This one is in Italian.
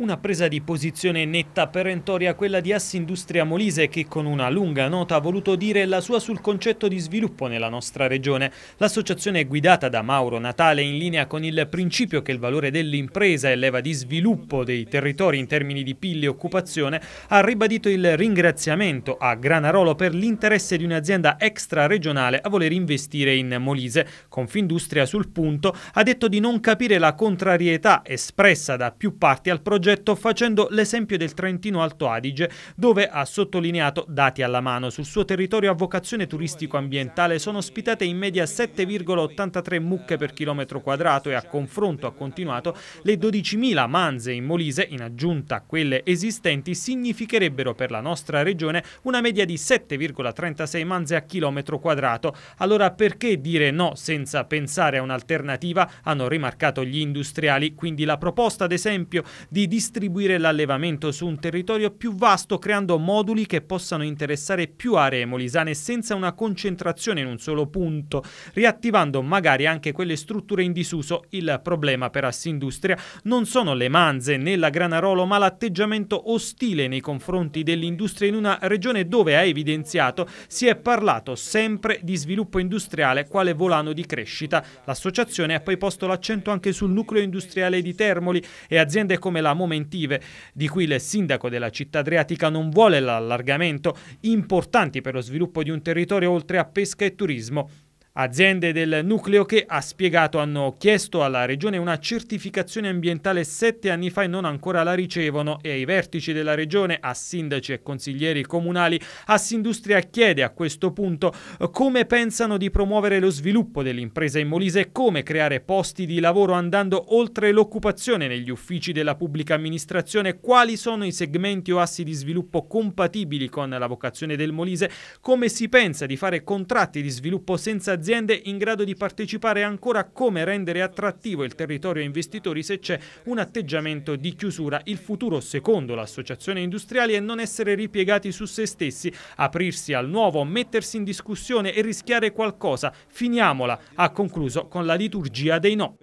Una presa di posizione netta perentoria quella di Assindustria Molise che con una lunga nota ha voluto dire la sua sul concetto di sviluppo nella nostra regione. L'associazione è guidata da Mauro Natale in linea con il principio che il valore dell'impresa e leva di sviluppo dei territori in termini di PIL e occupazione ha ribadito il ringraziamento a Granarolo per l'interesse di un'azienda extra regionale a voler investire in Molise. Confindustria sul punto ha detto di non capire la contrarietà espressa da più parti al progetto progetto facendo l'esempio del Trentino Alto Adige, dove ha sottolineato, dati alla mano, sul suo territorio a vocazione turistico-ambientale sono ospitate in media 7,83 mucche per chilometro quadrato e a confronto, ha continuato, le 12.000 manze in Molise, in aggiunta a quelle esistenti, significherebbero per la nostra regione una media di 7,36 manze a chilometro quadrato. Allora perché dire no senza pensare a un'alternativa? Hanno rimarcato gli industriali, quindi la proposta ad esempio di disporre distribuire l'allevamento su un territorio più vasto creando moduli che possano interessare più aree molisane senza una concentrazione in un solo punto, riattivando magari anche quelle strutture in disuso. Il problema per Assindustria non sono le manze né la Granarolo ma l'atteggiamento ostile nei confronti dell'industria in una regione dove ha evidenziato si è parlato sempre di sviluppo industriale quale volano di crescita. L'associazione ha poi posto l'accento anche sul nucleo industriale di Termoli e aziende come la Momento aumentive di cui il sindaco della città adriatica non vuole l'allargamento, importanti per lo sviluppo di un territorio oltre a pesca e turismo. Aziende del nucleo che, ha spiegato, hanno chiesto alla Regione una certificazione ambientale sette anni fa e non ancora la ricevono e ai vertici della Regione, a sindaci e consiglieri comunali, Assindustria chiede a questo punto eh, come pensano di promuovere lo sviluppo dell'impresa in Molise e come creare posti di lavoro andando oltre l'occupazione negli uffici della pubblica amministrazione, quali sono i segmenti o assi di sviluppo compatibili con la vocazione del Molise, come si pensa di fare contratti di sviluppo senza aziende aziende in grado di partecipare ancora come rendere attrattivo il territorio a investitori se c'è un atteggiamento di chiusura. Il futuro, secondo l'associazione industriale, è non essere ripiegati su se stessi, aprirsi al nuovo, mettersi in discussione e rischiare qualcosa. Finiamola, ha concluso con la liturgia dei no.